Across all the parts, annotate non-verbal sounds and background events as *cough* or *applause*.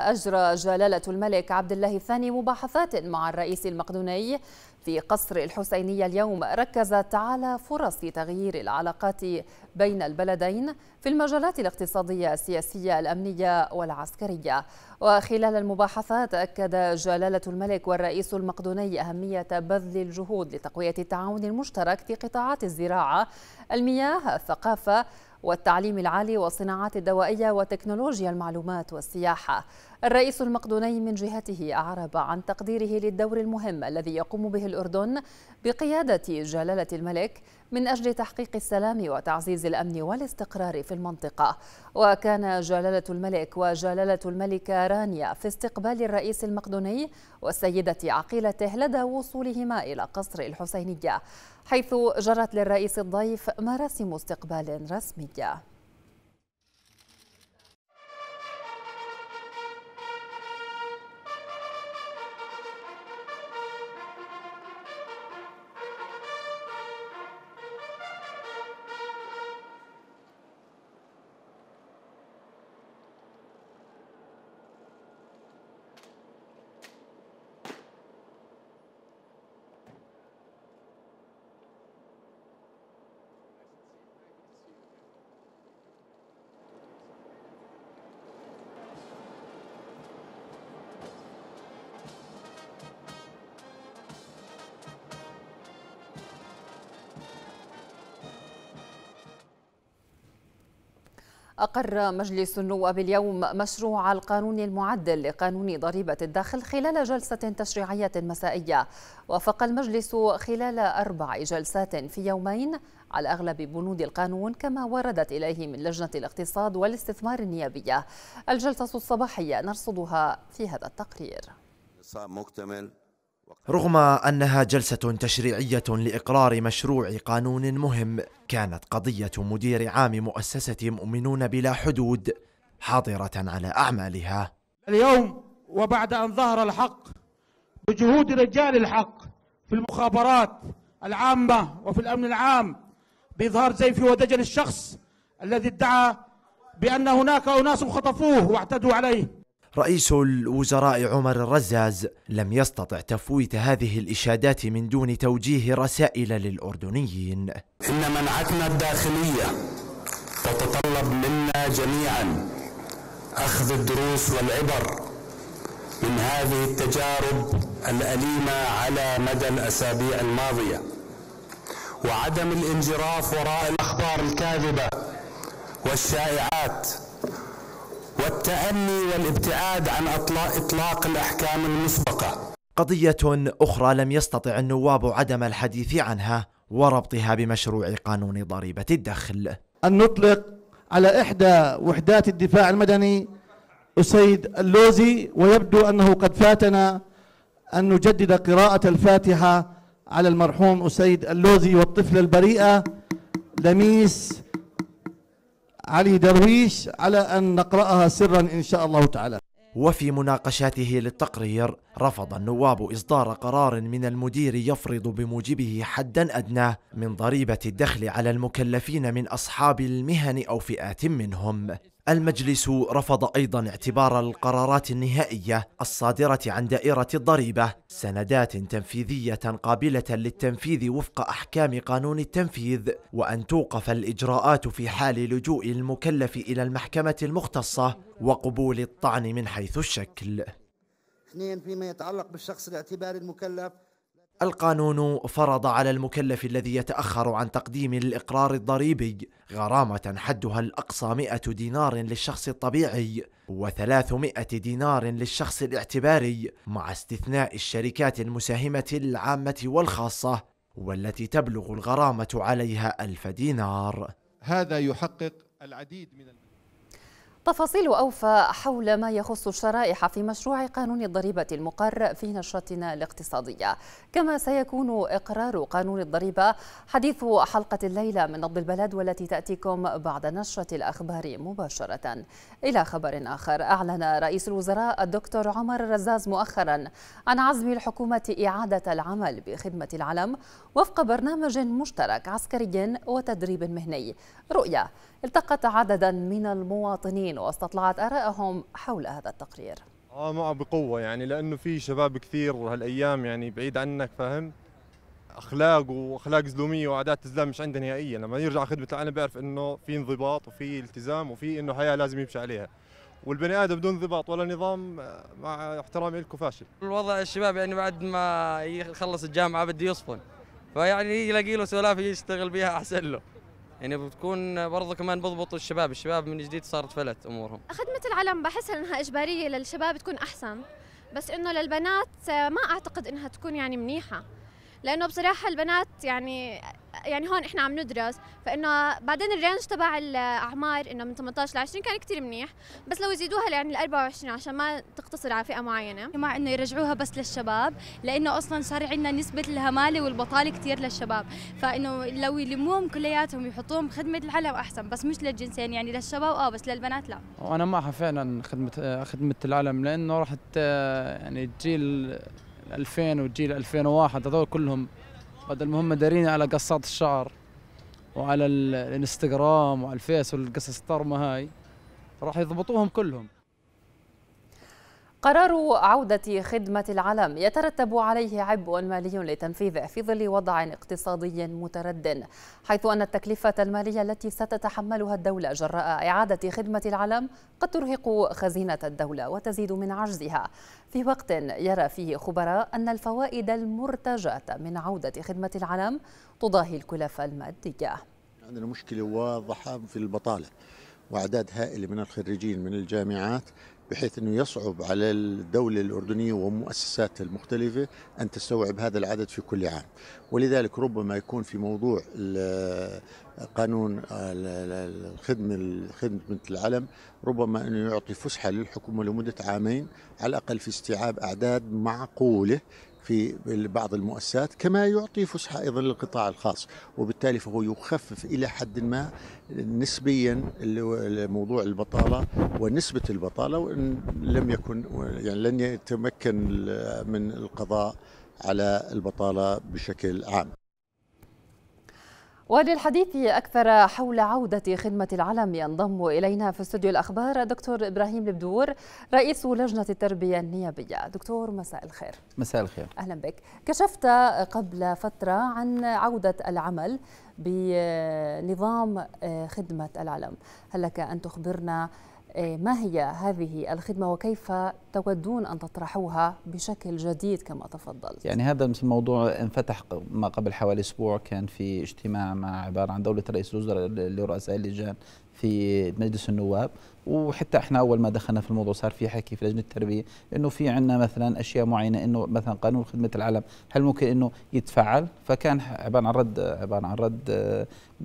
أجرى جلالة الملك عبد الله الثاني مباحثات مع الرئيس المقدوني في قصر الحسينية اليوم ركزت على فرص تغيير العلاقات بين البلدين في المجالات الاقتصادية السياسية الأمنية والعسكرية وخلال المباحثات أكد جلالة الملك والرئيس المقدوني أهمية بذل الجهود لتقوية التعاون المشترك في قطاعات الزراعة المياه الثقافة والتعليم العالي والصناعات الدوائية وتكنولوجيا المعلومات والسياحة الرئيس المقدوني من جهته أعرب عن تقديره للدور المهم الذي يقوم به الأردن بقيادة جلالة الملك من أجل تحقيق السلام وتعزيز الأمن والاستقرار في المنطقة وكان جلالة الملك وجلالة الملكة رانيا في استقبال الرئيس المقدوني والسيدة عقيلته لدى وصولهما إلى قصر الحسينية حيث جرت للرئيس الضيف مراسم استقبال رسمية أقر مجلس النواب اليوم مشروع القانون المعدل لقانون ضريبة الدخل خلال جلسة تشريعية مسائية وافق المجلس خلال أربع جلسات في يومين على أغلب بنود القانون كما وردت إليه من لجنة الاقتصاد والاستثمار النيابية الجلسة الصباحية نرصدها في هذا التقرير مكتمل رغم انها جلسه تشريعيه لاقرار مشروع قانون مهم كانت قضيه مدير عام مؤسسه مؤمنون بلا حدود حاضره على اعمالها اليوم وبعد ان ظهر الحق بجهود رجال الحق في المخابرات العامه وفي الامن العام باظهار زيف ودجل الشخص الذي ادعى بان هناك اناس خطفوه واعتدوا عليه رئيس الوزراء عمر الرزاز لم يستطع تفويت هذه الإشادات من دون توجيه رسائل للأردنيين إن منعتنا الداخلية تتطلب منا جميعا أخذ الدروس والعبر من هذه التجارب الأليمة على مدى الأسابيع الماضية وعدم الانجراف وراء الأخبار الكاذبة والشائعات والتأني والابتعاد عن إطلاق الأحكام المسبقة قضية أخرى لم يستطع النواب عدم الحديث عنها وربطها بمشروع قانون ضريبة الدخل أن نطلق على إحدى وحدات الدفاع المدني أسيد اللوزي ويبدو أنه قد فاتنا أن نجدد قراءة الفاتحة على المرحوم أسيد اللوزي والطفلة البريئة لميس علي درويش على أن نقرأها سرا إن شاء الله تعالى وفي مناقشاته للتقرير رفض النواب إصدار قرار من المدير يفرض بموجبه حدا أدنى من ضريبة الدخل على المكلفين من أصحاب المهن أو فئات منهم المجلس رفض أيضا اعتبار القرارات النهائية الصادرة عن دائرة الضريبة سندات تنفيذية قابلة للتنفيذ وفق أحكام قانون التنفيذ وأن توقف الإجراءات في حال لجوء المكلف إلى المحكمة المختصة وقبول الطعن من حيث الشكل اثنين فيما يتعلق بالشخص الاعتباري المكلف القانون فرض على المكلف الذي يتأخر عن تقديم الإقرار الضريبي غرامة حدها الأقصى 100 دينار للشخص الطبيعي و300 دينار للشخص الاعتباري مع استثناء الشركات المساهمة العامة والخاصة والتي تبلغ الغرامة عليها ألف دينار هذا يحقق العديد من تفاصيل أوفى حول ما يخص الشرائح في مشروع قانون الضريبة المقر في نشرتنا الاقتصادية كما سيكون إقرار قانون الضريبة حديث حلقة الليلة من نبض البلد والتي تأتيكم بعد نشرة الأخبار مباشرة إلى خبر آخر أعلن رئيس الوزراء الدكتور عمر الرزاز مؤخرا عن عزم الحكومة إعادة العمل بخدمة العلم وفق برنامج مشترك عسكري وتدريب مهني رؤية التقت عددا من المواطنين واستطلعت ارائهم حول هذا التقرير اه معه بقوه يعني لانه في شباب كثير هالايام يعني بعيد عنك فاهم اخلاق واخلاق زلوميه وعادات زلام مش عنده نهائيا لما يرجع خدمه العالم بيعرف انه في انضباط وفي التزام وفي انه حياه لازم يمشي عليها والبني ادم بدون انضباط ولا نظام آه، مع احترامي لكم فاشل الوضع الشباب يعني بعد ما يخلص الجامعه بده يصفن فيعني يلاقي له سوالف يشتغل بها احسن له يعني بتكون برضه كمان بضبط الشباب الشباب من جديد صارت فلت امورهم خدمه العلم بحسها انها اجباريه للشباب تكون احسن بس انه للبنات ما اعتقد انها تكون يعني منيحه لانه بصراحه البنات يعني يعني هون احنا عم ندرس فانه بعدين الرينج تبع الاعمار انه من 18 ل 20 كان كثير منيح بس لو يزيدوها يعني ل 24 عشان ما تقتصر على فئه معينه مع انه يرجعوها بس للشباب لانه اصلا صار عندنا نسبه الهماله والبطاله كثير للشباب فانه لو يلموهم كلياتهم يحطوهم بخدمه العلم احسن بس مش للجنسين يعني للشباب اه بس للبنات لا وانا معها فعلا خدمه خدمه العلم لانه راح يعني الجيل 2000 وجيل 2001 هذول كلهم بدل ما هم دارين على قصات الشعر وعلى الانستغرام وعلى الفيس والقصص الطرمه هاي راح يضبطوهم كلهم قرار عودة خدمة العلم يترتب عليه عبء مالي لتنفيذه في ظل وضع اقتصادي متردد حيث أن التكلفة المالية التي ستتحملها الدولة جراء إعادة خدمة العلم قد ترهق خزينة الدولة وتزيد من عجزها في وقت يرى فيه خبراء أن الفوائد المرتجاة من عودة خدمة العلم تضاهي الكلفة المادية عندنا مشكلة واضحة في البطالة وأعداد هائلة من الخريجين من الجامعات بحيث أنه يصعب على الدولة الأردنية ومؤسساتها المختلفة أن تستوعب هذا العدد في كل عام ولذلك ربما يكون في موضوع قانون الخدمة خدمة العلم ربما أنه يعطي فسحة للحكومة لمدة عامين على الأقل في استيعاب أعداد معقولة في بعض المؤسسات كما يعطي فسحة أيضا للقطاع الخاص وبالتالي فهو يخفف إلى حد ما نسبيا موضوع البطالة ونسبة البطالة وإن لم يكن يعني لن يتمكن من القضاء على البطالة بشكل عام وللحديث أكثر حول عودة خدمة العلم ينضم إلينا في استوديو الأخبار دكتور إبراهيم البدور رئيس لجنة التربية النيابية دكتور مساء الخير مساء الخير أهلا بك كشفت قبل فترة عن عودة العمل بنظام خدمة العلم هل لك أن تخبرنا آه، ما هي هذه الخدمة وكيف تودون أن تطرحوها بشكل جديد كما تفضل يعني هذا الموضوع انفتح ما قبل حوالي أسبوع كان في اجتماع مع عبارة عن دولة رئيس الوزراء لرؤساء اللجان في مجلس النواب وحتى احنا اول ما دخلنا في الموضوع صار في حكي في لجنه التربيه انه في عندنا مثلا اشياء معينه انه مثلا قانون خدمه العلم هل ممكن انه يتفعل فكان عباره عن رد عباره عن رد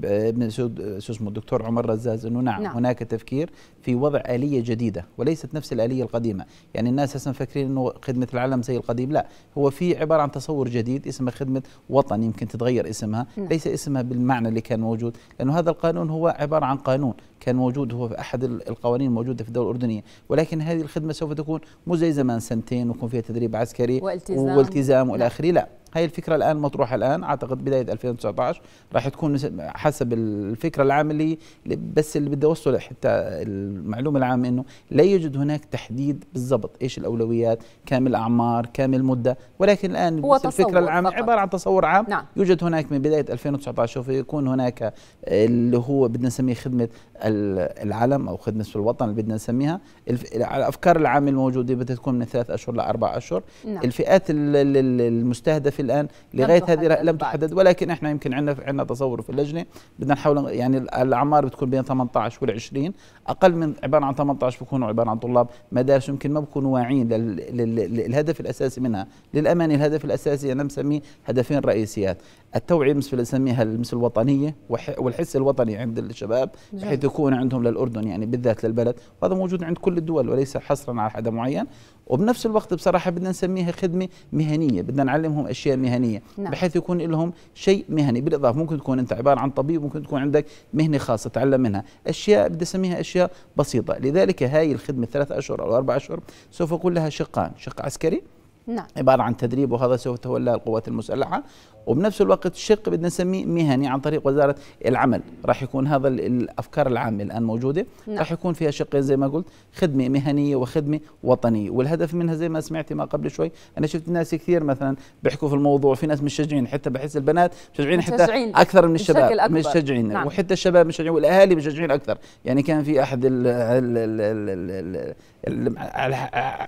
ابن شو اسمه الدكتور عمر رزاز انه نعم, نعم هناك تفكير في وضع اليه جديده وليست نفس الاليه القديمه يعني الناس هسه مفكرين انه خدمه العلم زي القديم لا هو في عباره عن تصور جديد اسمه خدمه وطن يمكن تتغير اسمها نعم. ليس اسمها بالمعنى اللي كان موجود لانه هذا القانون هو عباره عن قانون كان موجود هو في احد القوانين الموجوده في الدوله الاردنيه ولكن هذه الخدمه سوف تكون مو زي زمان سنتين ويكون فيها تدريب عسكري والتزام, والتزام والى نعم. لا هي الفكره الان مطروحه الان اعتقد بدايه 2019 راح تكون حسب الفكره العامه اللي بس اللي بدي اوصله حتى المعلومه العامه انه لا يوجد هناك تحديد بالضبط ايش الاولويات كامل الاعمار كامل المده ولكن الان هو تصور الفكره العامه فقط. عباره عن تصور عام نعم. يوجد هناك من بدايه 2019 سوف يكون هناك اللي هو بدنا نسميه خدمه العلم او خدمه في الوطن اللي بدنا نسميها الافكار العامه الموجوده بدها تكون من ثلاث اشهر لاربع اشهر نعم. الفئات المستهدفه الان لغايه هذه لم تحدد ولكن احنا يمكن عندنا عندنا تصور في اللجنه بدنا نحاول يعني الاعمار بتكون بين 18 وال 20 اقل من عباره عن 18 بكونوا عباره عن طلاب مدارس يمكن ما بكونوا واعيين للهدف الاساسي منها للامانه الهدف الاساسي انا مسميه هدفين رئيسيات التوعيه مثل اللي نسميها مثل الوطنيه والحس الوطني عند الشباب نعم. بحيث يكون عندهم للاردن يعني بالذات للبلد وهذا موجود عند كل الدول وليس حصرا على حدا معين وبنفس الوقت بصراحه بدنا نسميها خدمه مهنيه بدنا نعلمهم اشياء مهنيه نعم. بحيث يكون لهم شيء مهني بالاضافه ممكن تكون انت عباره عن طبيب ممكن تكون عندك مهنه خاصه تعلم منها اشياء بدي اسميها اشياء بسيطه لذلك هاي الخدمه الثلاث اشهر او اربع اشهر سوف أقول لها شقان شق عسكري نعم. عبارة عن تدريب وهذا سوف تولاه القوات المسلحة وبنفس الوقت الشق بدنا نسميه مهني عن طريق وزاره العمل راح يكون هذا الافكار العامه الان موجوده نعم. راح يكون فيها شقين زي ما قلت خدمه مهنيه وخدمه وطنيه والهدف منها زي ما سمعتي ما قبل شوي انا شفت ناس كثير مثلا بيحكوا في الموضوع في ناس مشجعين حتى بحس البنات مشجعين حتى اكثر من الشباب مشجعين نعم. وحتى الشباب مشجعين والاهالي مشجعين اكثر يعني كان في احد الـ الـ الـ الـ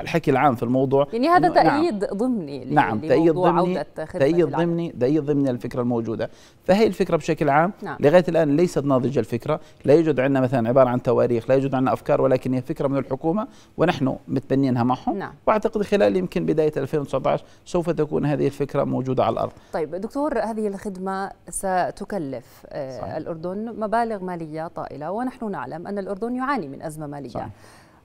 الحكي العام في الموضوع يعني هذا تأييد نعم. ضمني نعم تأييد ضمني نعم، تأييد ضمني هي ضمن الفكره الموجوده فهي الفكره بشكل عام نعم. لغايه الان ليست ناضجه الفكره لا يوجد عندنا مثلا عباره عن تواريخ لا يوجد عندنا افكار ولكن هي فكره من الحكومه ونحن متبنينها معهم نعم. واعتقد خلال يمكن بدايه 2019 سوف تكون هذه الفكره موجوده على الارض طيب دكتور هذه الخدمه ستكلف آه، صحيح. الاردن مبالغ ماليه طائله ونحن نعلم ان الاردن يعاني من ازمه ماليه صحيح.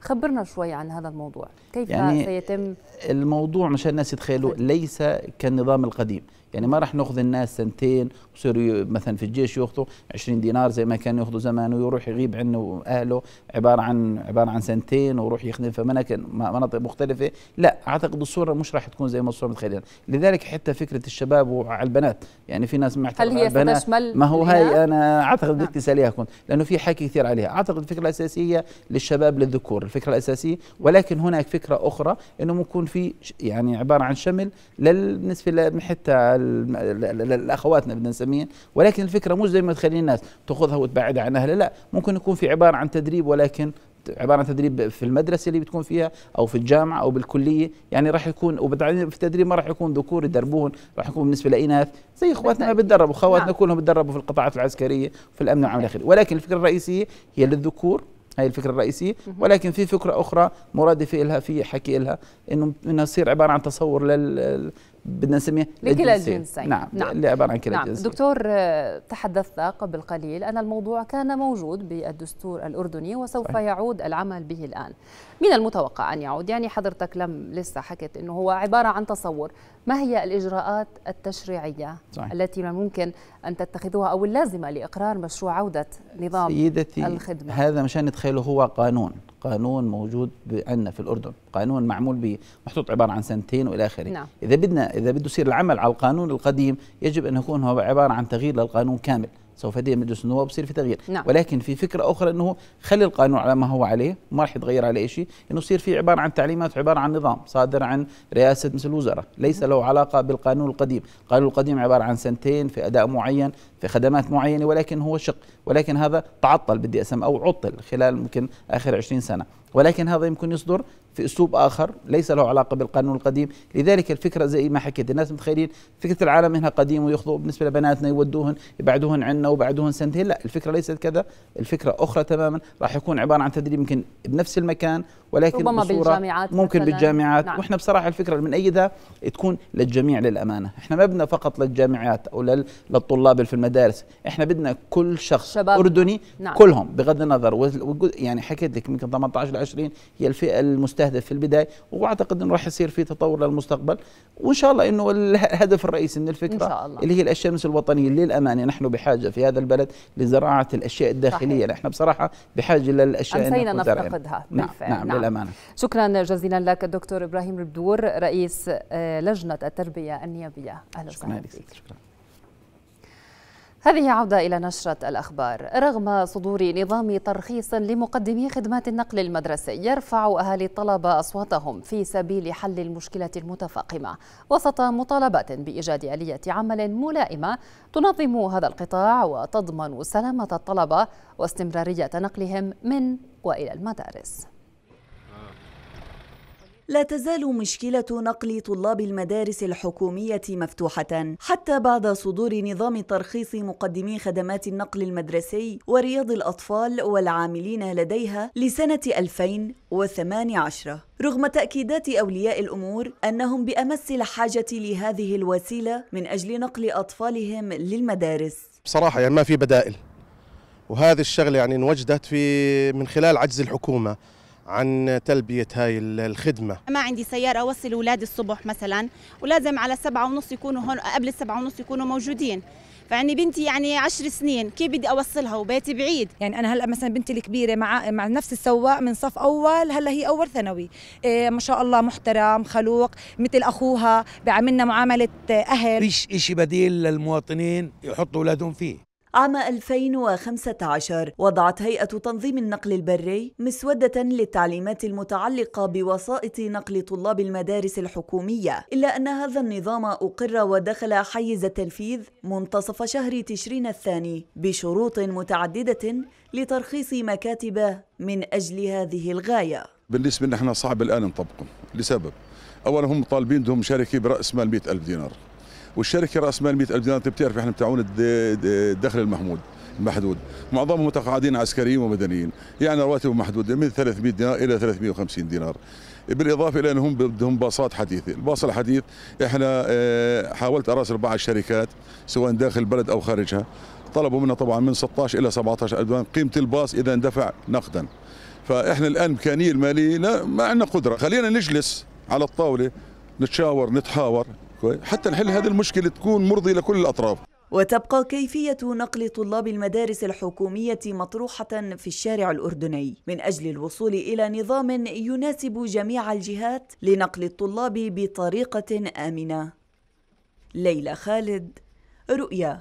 خبرنا شوي عن هذا الموضوع كيف يعني سيتم الموضوع مشان الناس يتخيلوا طيب. ليس كالنظام القديم يعني ما راح ناخذ الناس سنتين ويصيروا مثلا في الجيش ياخذوا 20 دينار زي ما كان ياخذوا زمان ويروح يغيب عنه واهله عباره عن عباره عن سنتين ويروح يخدم في مناطق مناطق مختلفه لا اعتقد الصوره مش راح تكون زي ما الصوره متخيلين لذلك حتى فكره الشباب وعلى البنات يعني في ناس معترض هل هي البنات ستشمل ما هو هاي انا اعتقد بدك نعم. تساليها كنت لانه في حكي كثير عليها اعتقد الفكره الاساسيه للشباب للذكور الفكره الاساسيه ولكن هناك فكره اخرى انه ممكن في يعني عباره عن شمل بالنسبه حتى لاخواتنا بدنا نسميهم ولكن الفكره مش زي ما تخلي الناس تاخذها وتبعدها عن اهلها لا ممكن يكون في عباره عن تدريب ولكن عباره عن تدريب في المدرسه اللي بتكون فيها او في الجامعه او بالكليه يعني راح يكون وبعدين في التدريب ما راح يكون ذكور يدربون راح يكون بالنسبه لاناث زي اخواتنا بتدربوا نعم. خواتنا نعم. كلهم بتدربوا في القطاعات العسكريه في الامن العام الأخير ولكن الفكره الرئيسيه هي للذكور هاي الفكرة الرئيسية ولكن في فكرة أخرى مرادفة لها في حكي لها إنه إنها تصير عبارة عن تصور لل بدنا نسميه لكلا الجنسين نعم, نعم. اللي عباره عن كلا نعم. الجنسين دكتور آه، تحدثت قبل قليل ان الموضوع كان موجود بالدستور الاردني وسوف يعود العمل به الان من المتوقع أن يعود يعني حضرتك لم لسه حكيت أنه هو عبارة عن تصور ما هي الإجراءات التشريعية صحيح. التي من ممكن أن تتخذوها أو اللازمة لإقرار مشروع عودة نظام سيدتي الخدمة هذا مشان نتخيله هو قانون قانون موجود عندنا في الأردن قانون معمول محطوط عبارة عن سنتين وإلى آخره نعم. إذا بدنا إذا بده يصير العمل على القانون القديم يجب أن يكون هو عبارة عن تغيير للقانون كامل سوف يهدي مجلس النواب بصير في تغيير نعم. ولكن في فكره اخرى انه خلي القانون على ما هو عليه ما راح يتغير عليه شيء انه يصير في عباره عن تعليمات عباره عن نظام صادر عن رئاسه مثل الوزراء ليس له علاقه بالقانون القديم القانون القديم عباره عن سنتين في اداء معين في خدمات معينه ولكن هو شق ولكن هذا تعطل بدي اسم او عطل خلال ممكن اخر 20 سنه ولكن هذا يمكن يصدر في اسلوب اخر ليس له علاقه بالقانون القديم، لذلك الفكره زي ما حكيت الناس متخيلين فكره العالم انها قديم وياخذوا بالنسبه لبناتنا يودوهن يبعدوهن عنا وبعدوهن سنتين، لا الفكره ليست كذا، الفكره اخرى تماما راح يكون عباره عن تدريب يمكن بنفس المكان ولكن ربما بالجامعات ممكن مثلاً. بالجامعات نعم. واحنا بصراحه الفكره اللي بنأيدها تكون للجميع للامانه احنا ما بدنا فقط للجامعات او للطلاب للطلاب في المدارس احنا بدنا كل شخص شباب. اردني نعم. كلهم بغض النظر يعني حكيت لك يمكن 18 ل 20 هي الفئه المستهدفه في البدايه واعتقد انه راح يصير في تطور للمستقبل وان شاء الله انه *laughs* الهدف الرئيسي من الفكره إن شاء الله. اللي هي الشمس الوطنيه للامانه نحن بحاجه في هذا البلد لزراعه الاشياء الداخليه صحيح. نحن بصراحه بحاجه للاشياء امسينا نفتقدها نعم. نعم. بالفعل نعم, نعم. الأمانة شكرا جزيلا لك دكتور إبراهيم البدور رئيس آه، لجنة التربية النيابية أهلا وسهلا بك شكرا. هذه عودة إلى نشرة الأخبار رغم صدور نظام ترخيص لمقدمي خدمات النقل المدرسي يرفع أهالي الطلبة أصواتهم في سبيل حل المشكلة المتفاقمة وسط مطالبات بإيجاد آلية عمل ملائمة تنظم هذا القطاع وتضمن سلامة الطلبة واستمرارية نقلهم من وإلى المدارس لا تزال مشكلة نقل طلاب المدارس الحكومية مفتوحة حتى بعد صدور نظام ترخيص مقدمي خدمات النقل المدرسي ورياض الأطفال والعاملين لديها لسنة 2018 رغم تأكيدات أولياء الأمور أنهم بأمس الحاجة لهذه الوسيلة من أجل نقل أطفالهم للمدارس بصراحة يعني ما في بدائل وهذه الشغلة يعني انوجدت في من خلال عجز الحكومة عن تلبية هاي الخدمة ما عندي سيارة أوصل أولادي الصبح مثلا ولازم على سبعة ونص يكونوا هون قبل السبعة ونص يكونوا موجودين فعني بنتي يعني عشر سنين كيف بدي اوصلها وبيتي بعيد يعني انا هلا مثلا بنتي الكبيره مع مع نفس السواق من صف اول هلا هي اول ثانوي إيه ما شاء الله محترم خلوق مثل اخوها بيعاملنا معامله اهل فيش شيء بديل للمواطنين يحطوا اولادهم فيه عام 2015 وضعت هيئة تنظيم النقل البري مسودة للتعليمات المتعلقة بوسائط نقل طلاب المدارس الحكومية إلا أن هذا النظام أقر ودخل حيز التنفيذ منتصف شهر تشرين الثاني بشروط متعددة لترخيص مكاتب من أجل هذه الغاية بالنسبة لنا صعب الآن نطبقه لسبب أولا هم طالبين دهم شركة برأس مال 100 ألف دينار والشركه راس مال 100000 دينار انت بتعرف احنا بتاعون الدخل المحمود المحدود معظمهم متقاعدين عسكريين ومدنيين يعني رواتبهم محدوده من 300 دينار الى 350 دينار بالاضافه الى انهم بدهم باصات حديثه، الباص الحديث احنا آه، حاولت اراسل بعض الشركات سواء داخل البلد او خارجها طلبوا منا طبعا من 16 الى 17 الف دينار قيمه الباص اذا اندفع نقدا فاحنا الان امكانيه الماليه لا ما عندنا قدره خلينا نجلس على الطاوله نتشاور نتحاور حتى نحل هذه المشكلة تكون مرضية لكل الأطراف وتبقى كيفية نقل طلاب المدارس الحكومية مطروحة في الشارع الأردني من أجل الوصول إلى نظام يناسب جميع الجهات لنقل الطلاب بطريقة آمنة ليلى خالد رؤيا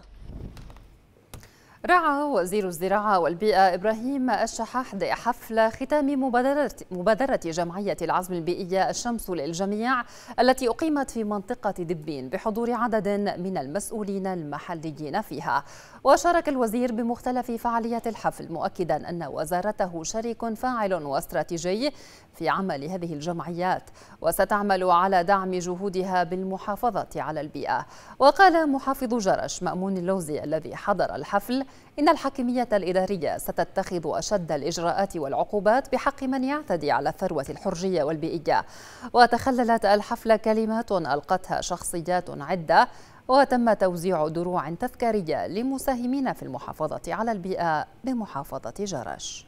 رعى وزير الزراعة والبيئة إبراهيم الشحاحد حفل ختام مبادرة, مبادرة جمعية العزم البيئية الشمس للجميع التي أقيمت في منطقة دبين بحضور عدد من المسؤولين المحليين فيها وشارك الوزير بمختلف فعاليات الحفل مؤكدا أن وزارته شريك فاعل واستراتيجي في عمل هذه الجمعيات وستعمل على دعم جهودها بالمحافظة على البيئة وقال محافظ جرش مأمون اللوزي الذي حضر الحفل إن الحاكمية الإدارية ستتخذ أشد الإجراءات والعقوبات بحق من يعتدي على الثروة الحرجية والبيئية وتخللت الحفلة كلمات ألقتها شخصيات عدة وتم توزيع دروع تذكارية لمساهمين في المحافظة على البيئة بمحافظة جرش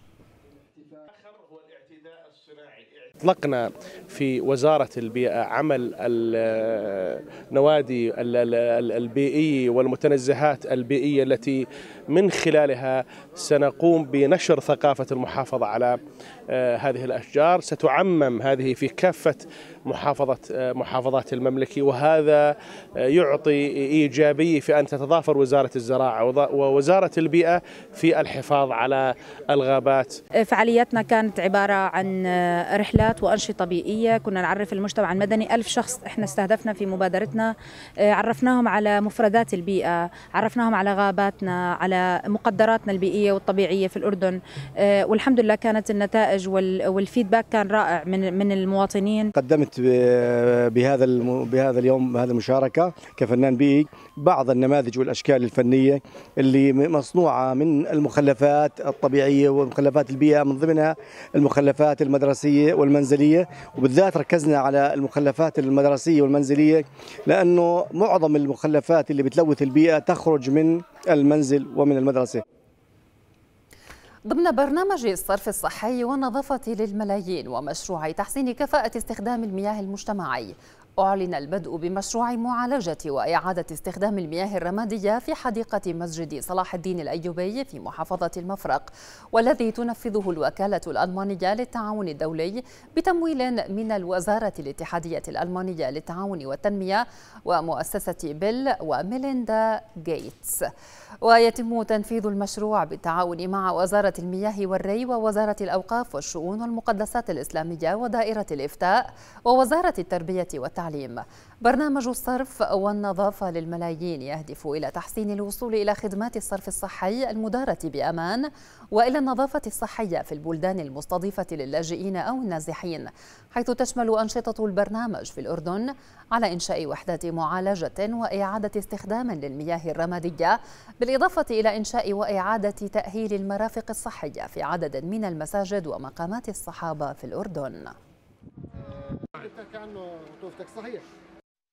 أطلقنا في وزارة البيئة عمل النوادي البيئية والمتنزهات البيئية التي من خلالها سنقوم بنشر ثقافة المحافظة على آه، هذه الأشجار ستعمم هذه في كافة محافظة آه، محافظات المملكة وهذا آه، يعطي إيجابية في أن تتضافر وزارة الزراعة ووزارة البيئة في الحفاظ على الغابات فعالياتنا كانت عبارة عن رحلات وأنشطة بيئية كنا نعرف المجتمع المدني ألف شخص إحنا استهدفنا في مبادرتنا عرفناهم على مفردات البيئة عرفناهم على غاباتنا على على مقدراتنا البيئيه والطبيعيه في الاردن آه، والحمد لله كانت النتائج والفيدباك كان رائع من من المواطنين قدمت بهذا بهذا اليوم بهذا المشاركه كفنان بيئي بعض النماذج والاشكال الفنيه اللي مصنوعه من المخلفات الطبيعيه ومخلفات البيئه من ضمنها المخلفات المدرسيه والمنزليه وبالذات ركزنا على المخلفات المدرسيه والمنزليه لانه معظم المخلفات اللي بتلوث البيئه تخرج من المنزل ومن المدرسة ضمن برنامج الصرف الصحي والنظافة للملايين ومشروع تحسين كفاءة استخدام المياه المجتمعي أعلن البدء بمشروع معالجة وإعادة استخدام المياه الرمادية في حديقة مسجد صلاح الدين الأيوبي في محافظة المفرق والذي تنفذه الوكالة الألمانية للتعاون الدولي بتمويل من الوزارة الاتحادية الألمانية للتعاون والتنمية ومؤسسة بيل وميليندا جيتس ويتم تنفيذ المشروع بالتعاون مع وزارة المياه والري ووزارة الأوقاف والشؤون والمقدسات الإسلامية ودائرة الإفتاء ووزارة التربية والتعاون التعليم برنامج الصرف والنظافة للملايين يهدف إلى تحسين الوصول إلى خدمات الصرف الصحي المدارة بأمان وإلى النظافة الصحية في البلدان المستضيفة للاجئين أو النازحين حيث تشمل أنشطة البرنامج في الأردن على إنشاء وحدة معالجة وإعادة استخدام للمياه الرمادية بالإضافة إلى إنشاء وإعادة تأهيل المرافق الصحية في عدد من المساجد ومقامات الصحابة في الأردن صحيح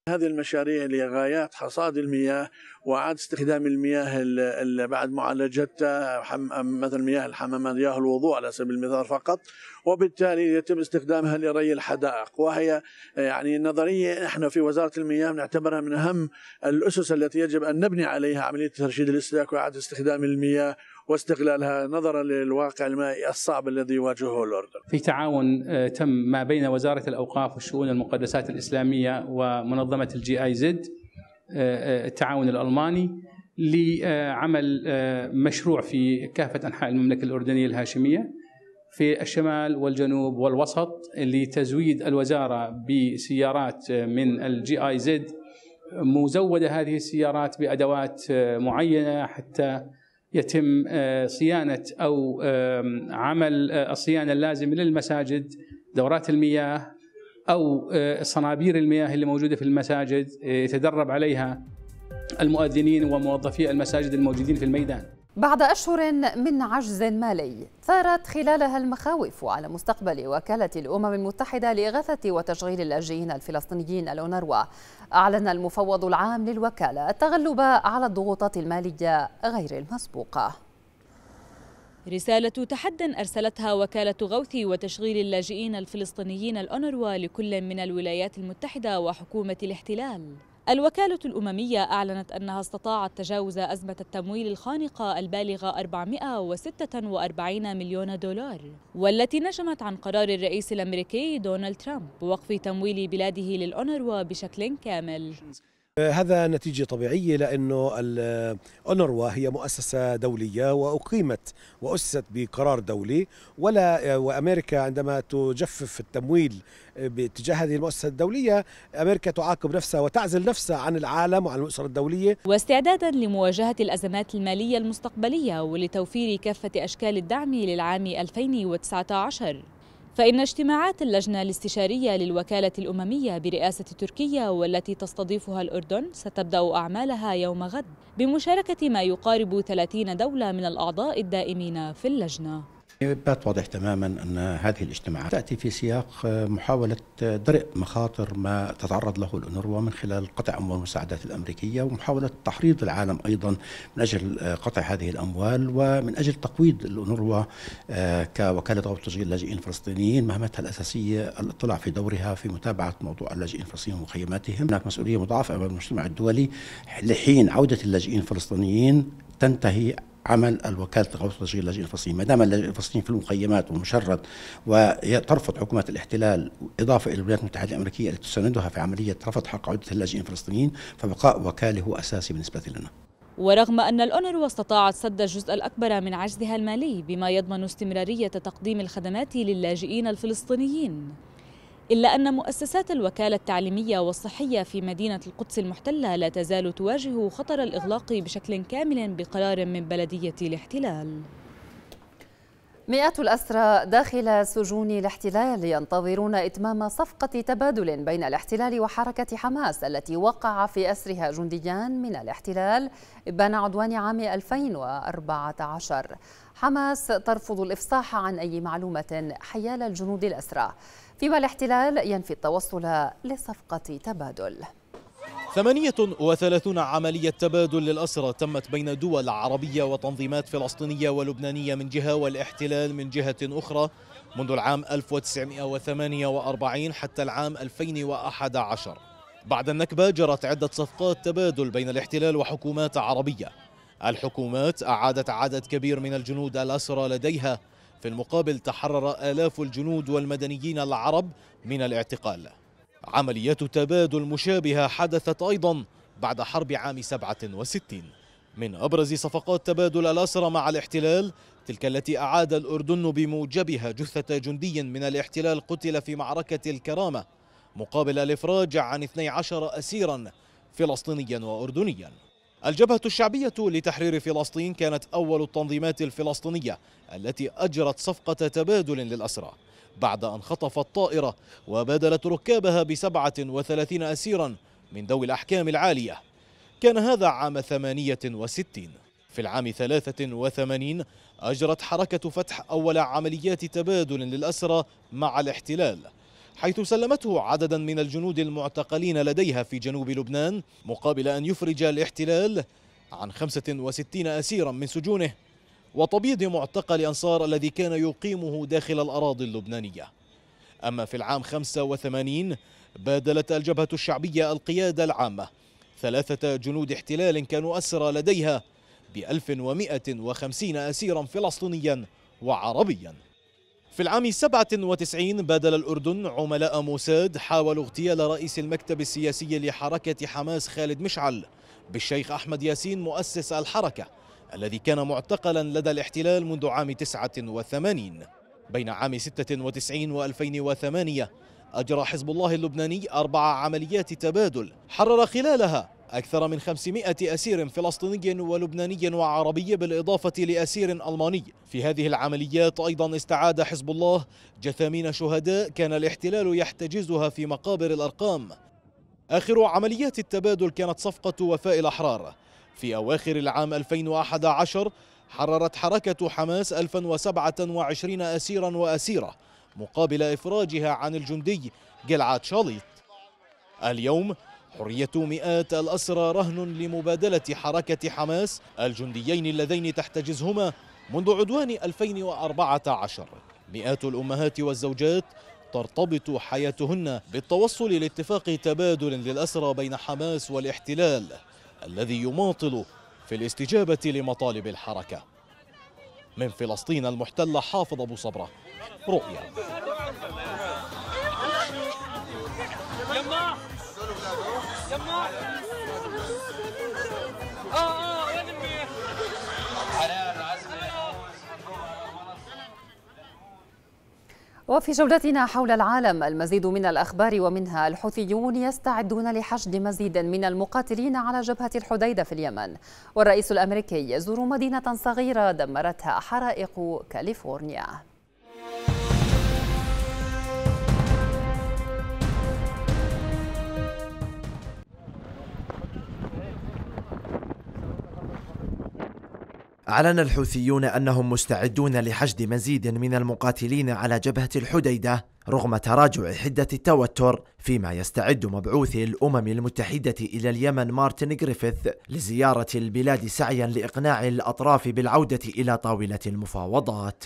هذه المشاريع لغايات حصاد المياه وعاد استخدام المياه اللي بعد معالجتها مثل مياه الحمامات مياه الوضوء على سبيل المثال فقط وبالتالي يتم استخدامها لري الحدائق وهي يعني نظريه احنا في وزاره المياه نعتبرها من اهم الاسس التي يجب ان نبني عليها عمليه ترشيد الاستهلاك واعاده استخدام المياه واستغلالها نظرا للواقع المائي الصعب الذي يواجهه الأردن في تعاون آه، تم ما بين وزارة الأوقاف والشؤون المقدسات الإسلامية ومنظمة الجي آي زد التعاون الألماني لعمل آه، مشروع في كافة أنحاء المملكة الأردنية الهاشمية في الشمال والجنوب والوسط لتزويد الوزارة بسيارات آه، من الجي آي زد مزودة هذه السيارات بأدوات معينة حتى يتم آه، صيانه او عمل آه، الصيانه اللازمه للمساجد دورات المياه او آه، صنابير المياه اللي موجوده في المساجد يتدرب عليها المؤذنين وموظفي المساجد الموجودين في الميدان بعد أشهر من عجز مالي ثارت خلالها المخاوف على مستقبل وكالة الأمم المتحدة لإغاثة وتشغيل اللاجئين الفلسطينيين الأونروا أعلن المفوض العام للوكالة التغلب على الضغوطات المالية غير المسبوقة رسالة تحد أرسلتها وكالة غوث وتشغيل اللاجئين الفلسطينيين الأونروا لكل من الولايات المتحدة وحكومة الاحتلال الوكالة الأممية أعلنت أنها استطاعت تجاوز أزمة التمويل الخانقة البالغة 446 مليون دولار والتي نشمت عن قرار الرئيس الأمريكي دونالد ترامب بوقف تمويل بلاده للأونروا بشكل كامل آه، هذا نتيجة طبيعية لأنه الأونروا آه، هي مؤسسة دولية وأقيمت وأسست بقرار دولي ولا آه، وأمريكا عندما تجفف التمويل باتجاه هذه المؤسسة الدولية أمريكا تعاقب نفسها وتعزل نفسها عن العالم وعن الأسرة الدولية واستعدادا لمواجهة الأزمات المالية المستقبلية ولتوفير كافة أشكال الدعم للعام 2019 فإن اجتماعات اللجنة الاستشارية للوكالة الأممية برئاسة تركيا والتي تستضيفها الأردن ستبدأ أعمالها يوم غد بمشاركة ما يقارب 30 دولة من الأعضاء الدائمين في اللجنة بات واضح تماما أن هذه الاجتماعات تأتي في سياق آه، محاولة آه، درء مخاطر ما تتعرض له الانوروا من خلال قطع أموال المساعدات الأمريكية ومحاولة تحريض العالم أيضا من أجل آه، قطع هذه الأموال ومن أجل تقويض الانوروا كوكالة غوطه تشغيل اللاجئين الفلسطينيين مهمتها الأساسية الاطلاع في دورها في متابعة موضوع اللاجئين الفلسطينيين ومخيماتهم هناك مسؤولية مضاعفة أمام المجتمع الدولي لحين عودة اللاجئين الفلسطينيين تنتهي عمل الوكالة الغوث التشغيل اللاجئين الفلسطينيين ما دام اللاجئين الفلسطينيين في المخيمات ومشرد وترفض حكومة الاحتلال إضافة إلى الولايات المتحدة الأمريكية التي تساندها في عملية رفض حق عودة اللاجئين الفلسطينيين فبقاء وكالة هو أساسي بالنسبة لنا ورغم أن الأونروا استطاعت سد الجزء الأكبر من عجزها المالي بما يضمن استمرارية تقديم الخدمات للاجئين الفلسطينيين إلا أن مؤسسات الوكالة التعليمية والصحية في مدينة القدس المحتلة لا تزال تواجه خطر الإغلاق بشكل كامل بقرار من بلدية الاحتلال مئات الأسرى داخل سجون الاحتلال ينتظرون إتمام صفقة تبادل بين الاحتلال وحركة حماس التي وقع في أسرها جنديان من الاحتلال بان عدوان عام 2014 حماس ترفض الإفصاح عن أي معلومة حيال الجنود الأسرى فيما الاحتلال ينفي التوصل لصفقة تبادل 38 عملية تبادل للأسرى تمت بين دول عربية وتنظيمات فلسطينية ولبنانية من جهة والاحتلال من جهة أخرى منذ العام 1948 حتى العام 2011 بعد النكبة جرت عدة صفقات تبادل بين الاحتلال وحكومات عربية الحكومات أعادت عدد كبير من الجنود الأسرى لديها في المقابل تحرر آلاف الجنود والمدنيين العرب من الاعتقال عمليات تبادل مشابهة حدثت أيضا بعد حرب عام 67 من أبرز صفقات تبادل الأسرى مع الاحتلال تلك التي أعاد الأردن بموجبها جثة جندي من الاحتلال قتل في معركة الكرامة مقابل الإفراج عن 12 أسيرا فلسطينيا وأردنيا الجبهة الشعبية لتحرير فلسطين كانت أول التنظيمات الفلسطينية التي أجرت صفقة تبادل للأسرى بعد أن خطفت طائرة وبادلت ركابها بسبعة وثلاثين أسيرا من ذوي الأحكام العالية كان هذا عام ثمانية وستين في العام 83 أجرت حركة فتح أول عمليات تبادل للأسرى مع الاحتلال حيث سلمته عددا من الجنود المعتقلين لديها في جنوب لبنان مقابل أن يفرج الاحتلال عن 65 أسيرا من سجونه وتبييض معتقل أنصار الذي كان يقيمه داخل الأراضي اللبنانية أما في العام 85 بادلت الجبهة الشعبية القيادة العامة ثلاثة جنود احتلال كانوا أسرى لديها ب 1150 أسيرا فلسطينيا وعربيا في العام 97 بادل الأردن عملاء موساد حاولوا اغتيال رئيس المكتب السياسي لحركة حماس خالد مشعل بالشيخ أحمد ياسين مؤسس الحركة الذي كان معتقلا لدى الاحتلال منذ عام 89 بين عام 96 و 2008 أجرى حزب الله اللبناني أربع عمليات تبادل حرر خلالها أكثر من 500 أسير فلسطيني ولبناني وعربي بالإضافة لأسير ألماني في هذه العمليات أيضا استعاد حزب الله جثامين شهداء كان الاحتلال يحتجزها في مقابر الأرقام آخر عمليات التبادل كانت صفقة وفاء الأحرار في أواخر العام 2011 حررت حركة حماس 1027 أسيرا وأسيرة مقابل إفراجها عن الجندي جلعاد شاليط اليوم حرية مئات الأسرى رهن لمبادلة حركة حماس الجنديين اللذين تحتجزهما منذ عدوان 2014 مئات الأمهات والزوجات ترتبط حياتهن بالتوصل لاتفاق تبادل للأسرى بين حماس والاحتلال الذي يماطل في الاستجابة لمطالب الحركة من فلسطين المحتلة حافظ أبو صبرة رؤيا وفي جولتنا حول العالم المزيد من الأخبار ومنها الحوثيون يستعدون لحشد مزيد من المقاتلين على جبهة الحديدة في اليمن والرئيس الأمريكي يزور مدينة صغيرة دمرتها حرائق كاليفورنيا أعلن الحوثيون أنهم مستعدون لحشد مزيد من المقاتلين على جبهة الحديدة رغم تراجع حدة التوتر فيما يستعد مبعوث الأمم المتحدة إلى اليمن مارتن غريفيث لزيارة البلاد سعيا لإقناع الأطراف بالعودة إلى طاولة المفاوضات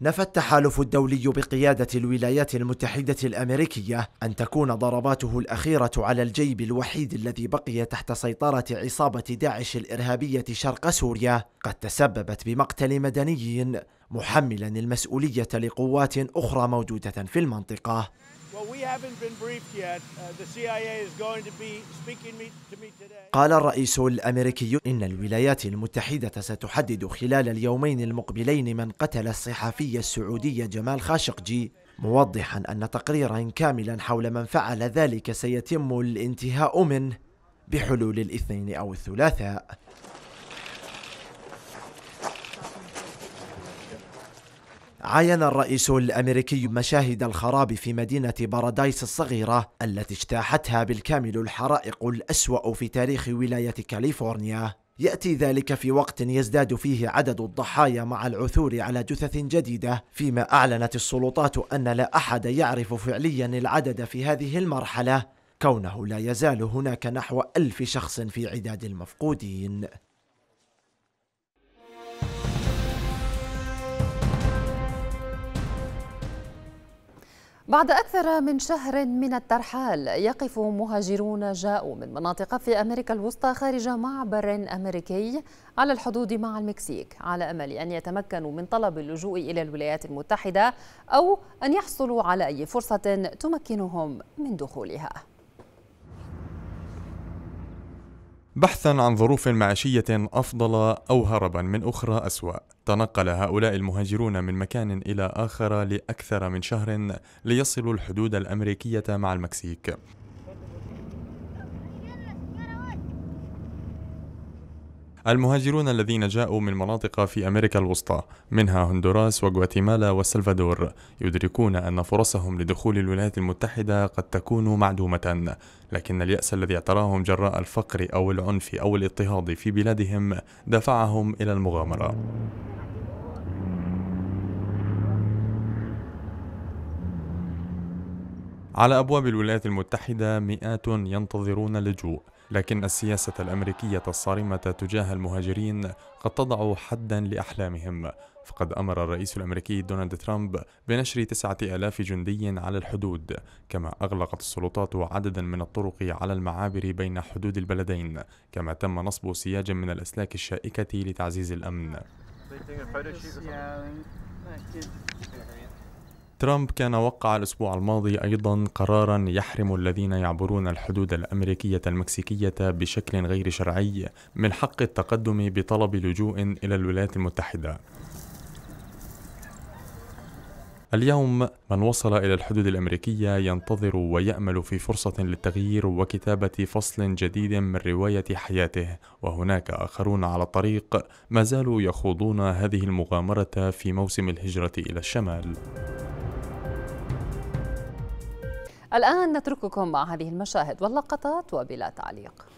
نفى التحالف الدولي بقيادة الولايات المتحدة الأمريكية أن تكون ضرباته الأخيرة على الجيب الوحيد الذي بقي تحت سيطرة عصابة داعش الإرهابية شرق سوريا قد تسببت بمقتل مدنيين محملا المسؤولية لقوات أخرى موجودة في المنطقة Uh, قال الرئيس الامريكي ان الولايات المتحده ستحدد خلال اليومين المقبلين من قتل الصحفي السعودي جمال خاشقجي موضحا ان تقريرا كاملا حول من فعل ذلك سيتم الانتهاء منه بحلول الاثنين او الثلاثاء عاين الرئيس الامريكي مشاهد الخراب في مدينه بارادايس الصغيره التي اجتاحتها بالكامل الحرائق الاسوا في تاريخ ولايه كاليفورنيا ياتي ذلك في وقت يزداد فيه عدد الضحايا مع العثور على جثث جديده فيما اعلنت السلطات ان لا احد يعرف فعليا العدد في هذه المرحله كونه لا يزال هناك نحو ألف شخص في عداد المفقودين بعد أكثر من شهر من الترحال يقف مهاجرون جاءوا من مناطق في أمريكا الوسطى خارج معبر أمريكي على الحدود مع المكسيك على أمل أن يتمكنوا من طلب اللجوء إلى الولايات المتحدة أو أن يحصلوا على أي فرصة تمكنهم من دخولها بحثا عن ظروف معيشية أفضل أو هربا من أخرى أسوأ تنقل هؤلاء المهاجرون من مكان إلى آخر لأكثر من شهر ليصلوا الحدود الأمريكية مع المكسيك المهاجرون الذين جاءوا من مناطق في أمريكا الوسطى منها هندوراس وغواتيمالا والسلفادور يدركون أن فرصهم لدخول الولايات المتحدة قد تكون معدومة لكن اليأس الذي اعتراهم جراء الفقر أو العنف أو الاضطهاد في بلادهم دفعهم إلى المغامرة على أبواب الولايات المتحدة مئات ينتظرون اللجوء لكن السياسة الأمريكية الصارمة تجاه المهاجرين قد تضع حدا لأحلامهم فقد أمر الرئيس الأمريكي دونالد ترامب بنشر تسعة ألاف جندي على الحدود كما أغلقت السلطات عددا من الطرق على المعابر بين حدود البلدين كما تم نصب سياج من الأسلاك الشائكة لتعزيز الأمن ترامب كان وقع الأسبوع الماضي أيضا قرارا يحرم الذين يعبرون الحدود الأمريكية المكسيكية بشكل غير شرعي من حق التقدم بطلب لجوء إلى الولايات المتحدة اليوم من وصل إلى الحدود الأمريكية ينتظر ويأمل في فرصة للتغيير وكتابة فصل جديد من رواية حياته وهناك آخرون على الطريق ما زالوا يخوضون هذه المغامرة في موسم الهجرة إلى الشمال الآن نترككم مع هذه المشاهد واللقطات وبلا تعليق